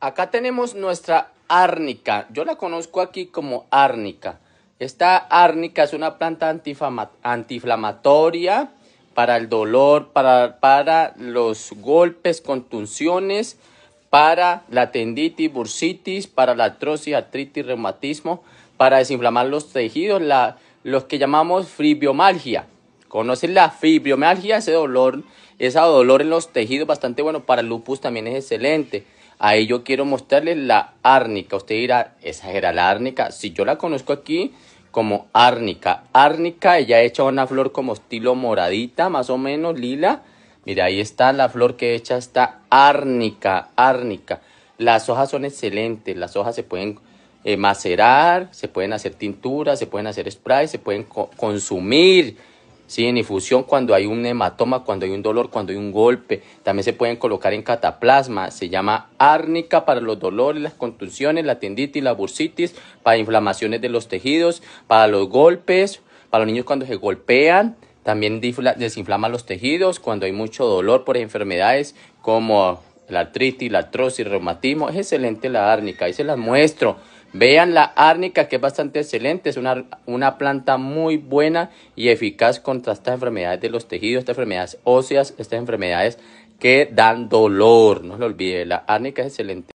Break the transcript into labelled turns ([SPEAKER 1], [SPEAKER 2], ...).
[SPEAKER 1] acá tenemos nuestra árnica. Yo la conozco aquí como árnica. Esta árnica es una planta antiinflamatoria para el dolor, para, los golpes, contunciones, para la tenditis, bursitis, para la artrosis, artritis, reumatismo, para desinflamar los tejidos, los que llamamos fibromialgia. ¿Conocen la fibromialgia? Ese dolor, ese dolor en los tejidos bastante bueno para el lupus también es excelente. Ahí yo quiero mostrarles la árnica. Usted dirá, ¿esa era la árnica? Si yo la conozco aquí como árnica. Árnica, ella ha hecho una flor como estilo moradita, más o menos lila. Mira, ahí está la flor que hecha está árnica, árnica. Las hojas son excelentes, las hojas se pueden eh, macerar, se pueden hacer tinturas, se pueden hacer spray, se pueden consumir. ¿sí? en infusión cuando hay un hematoma, cuando hay un dolor, cuando hay un golpe. También se pueden colocar en cataplasma, se llama árnica para los dolores, las contusiones, la tenditis, la bursitis, para inflamaciones de los tejidos, para los golpes, para los niños cuando se golpean. También desinflama los tejidos cuando hay mucho dolor por enfermedades como la artritis, la artrosis, reumatismo. Es excelente la árnica, ahí se las muestro. Vean la árnica que es bastante excelente, es una, una, planta muy buena y eficaz contra estas enfermedades de los tejidos, estas enfermedades óseas, estas enfermedades que dan dolor. No se lo olvide, la árnica es excelente.